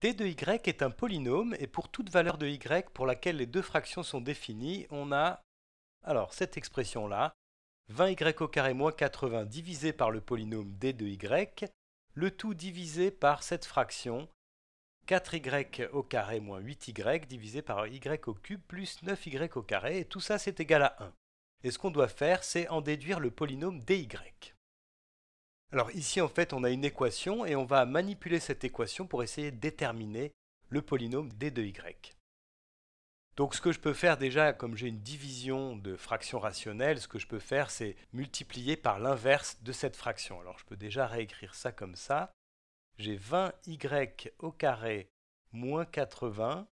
d 2 y est un polynôme et pour toute valeur de y pour laquelle les deux fractions sont définies, on a alors cette expression-là, 20y au moins 80 divisé par le polynôme d 2 y, le tout divisé par cette fraction 4y au moins 8y divisé par y au plus 9y au et tout ça c'est égal à 1. Et ce qu'on doit faire, c'est en déduire le polynôme dy. Alors ici en fait on a une équation et on va manipuler cette équation pour essayer de déterminer le polynôme d 2 y. Donc ce que je peux faire déjà, comme j'ai une division de fraction rationnelle, ce que je peux faire c'est multiplier par l'inverse de cette fraction. Alors je peux déjà réécrire ça comme ça. J'ai 20y au carré moins 80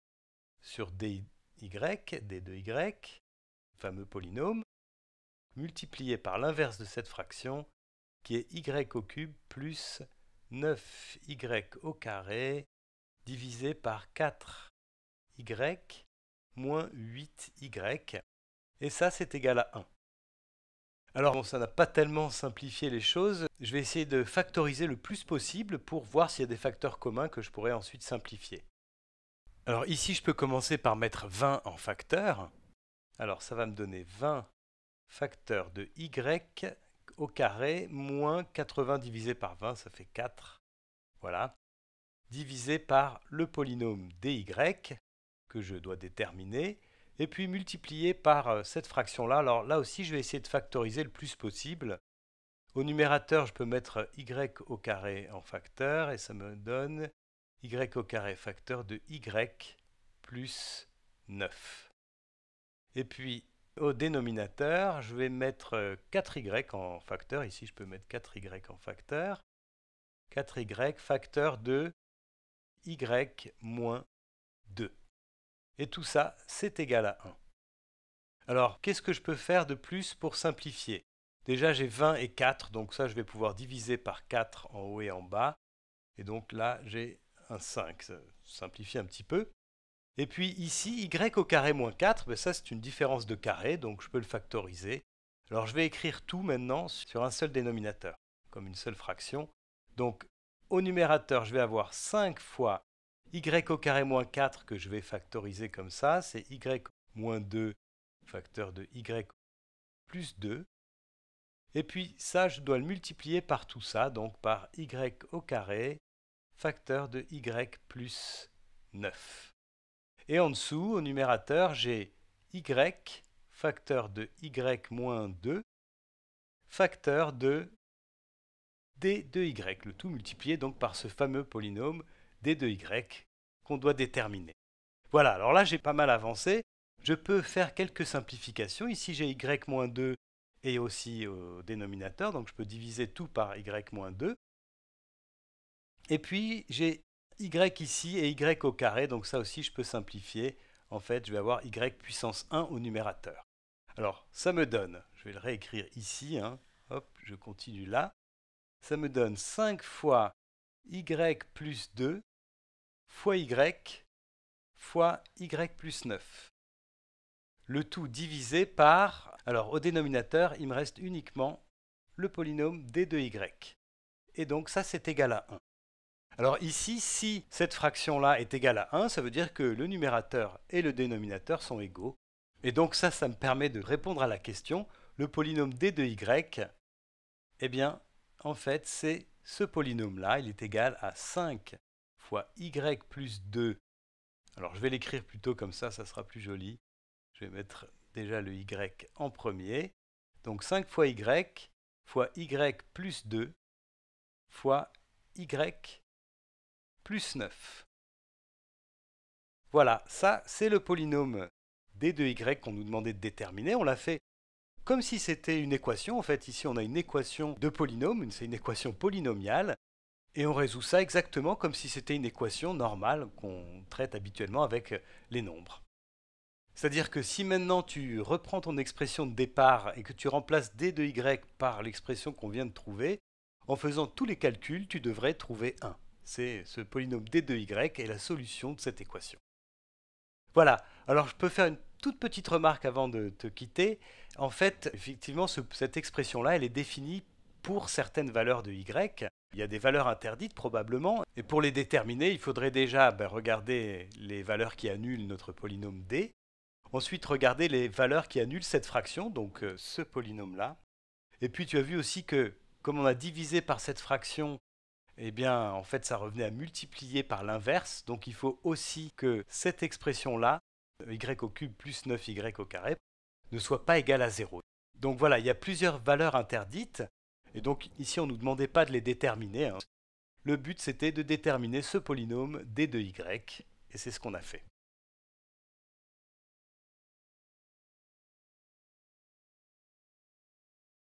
sur dy, d2y, fameux polynôme, multiplié par l'inverse de cette fraction, qui est y au cube plus 9y au carré divisé par 4y moins 8y. Et ça, c'est égal à 1. Alors, bon, ça n'a pas tellement simplifié les choses. Je vais essayer de factoriser le plus possible pour voir s'il y a des facteurs communs que je pourrais ensuite simplifier. Alors ici, je peux commencer par mettre 20 en facteur. Alors ça va me donner 20 facteurs de y au carré moins 80 divisé par 20, ça fait 4. Voilà. Divisé par le polynôme dy que je dois déterminer et puis multiplié par euh, cette fraction-là. Alors là aussi, je vais essayer de factoriser le plus possible. Au numérateur, je peux mettre euh, y au carré en facteur et ça me donne y au carré facteur de y plus 9. Et puis au dénominateur, je vais mettre 4y euh, en facteur. Ici, je peux mettre 4y en facteur. 4y facteur de y moins 2. Et tout ça, c'est égal à 1. Alors, qu'est-ce que je peux faire de plus pour simplifier Déjà, j'ai 20 et 4, donc ça, je vais pouvoir diviser par 4 en haut et en bas. Et donc là, j'ai un 5. Ça simplifie un petit peu. Et puis ici, y au carré moins 4, ben ça c'est une différence de carré, donc je peux le factoriser. Alors je vais écrire tout maintenant sur un seul dénominateur, comme une seule fraction. Donc au numérateur, je vais avoir 5 fois y au carré moins 4 que je vais factoriser comme ça, c'est y moins 2 facteur de y plus 2. Et puis ça, je dois le multiplier par tout ça, donc par y au carré facteur de y plus 9. Et en dessous, au numérateur, j'ai y facteur de y moins 2 facteur de d de y, le tout multiplié donc par ce fameux polynôme d de y qu'on doit déterminer. Voilà, alors là j'ai pas mal avancé, je peux faire quelques simplifications, ici j'ai y moins 2 et aussi au dénominateur, donc je peux diviser tout par y moins 2, et puis j'ai y ici et y au carré, donc ça aussi je peux simplifier. En fait, je vais avoir y puissance 1 au numérateur. Alors, ça me donne, je vais le réécrire ici, hein, hop, je continue là. Ça me donne 5 fois y plus 2 fois y fois y plus 9. Le tout divisé par, alors au dénominateur, il me reste uniquement le polynôme d 2 y. Et donc ça, c'est égal à 1. Alors ici, si cette fraction-là est égale à 1, ça veut dire que le numérateur et le dénominateur sont égaux. Et donc ça, ça me permet de répondre à la question, le polynôme d de y, eh bien, en fait, c'est ce polynôme-là, il est égal à 5 fois y plus 2. Alors je vais l'écrire plutôt comme ça, ça sera plus joli. Je vais mettre déjà le y en premier. Donc 5 fois y fois y plus 2 fois y plus 9. Voilà, ça c'est le polynôme d2y qu'on nous demandait de déterminer. On l'a fait comme si c'était une équation. En fait, ici on a une équation de polynôme, c'est une équation polynomiale, et on résout ça exactement comme si c'était une équation normale qu'on traite habituellement avec les nombres. C'est-à-dire que si maintenant tu reprends ton expression de départ et que tu remplaces d 2 y par l'expression qu'on vient de trouver, en faisant tous les calculs, tu devrais trouver 1 c'est ce polynôme d de y est la solution de cette équation. Voilà, alors je peux faire une toute petite remarque avant de te quitter. En fait, effectivement, cette expression-là, elle est définie pour certaines valeurs de y. Il y a des valeurs interdites probablement, et pour les déterminer, il faudrait déjà ben, regarder les valeurs qui annulent notre polynôme d, ensuite regarder les valeurs qui annulent cette fraction, donc euh, ce polynôme-là. Et puis tu as vu aussi que, comme on a divisé par cette fraction eh bien, en fait, ça revenait à multiplier par l'inverse. Donc, il faut aussi que cette expression-là, y au cube plus 9y au carré, ne soit pas égale à 0. Donc voilà, il y a plusieurs valeurs interdites. Et donc, ici, on ne nous demandait pas de les déterminer. Hein. Le but, c'était de déterminer ce polynôme d 2 y. Et c'est ce qu'on a fait.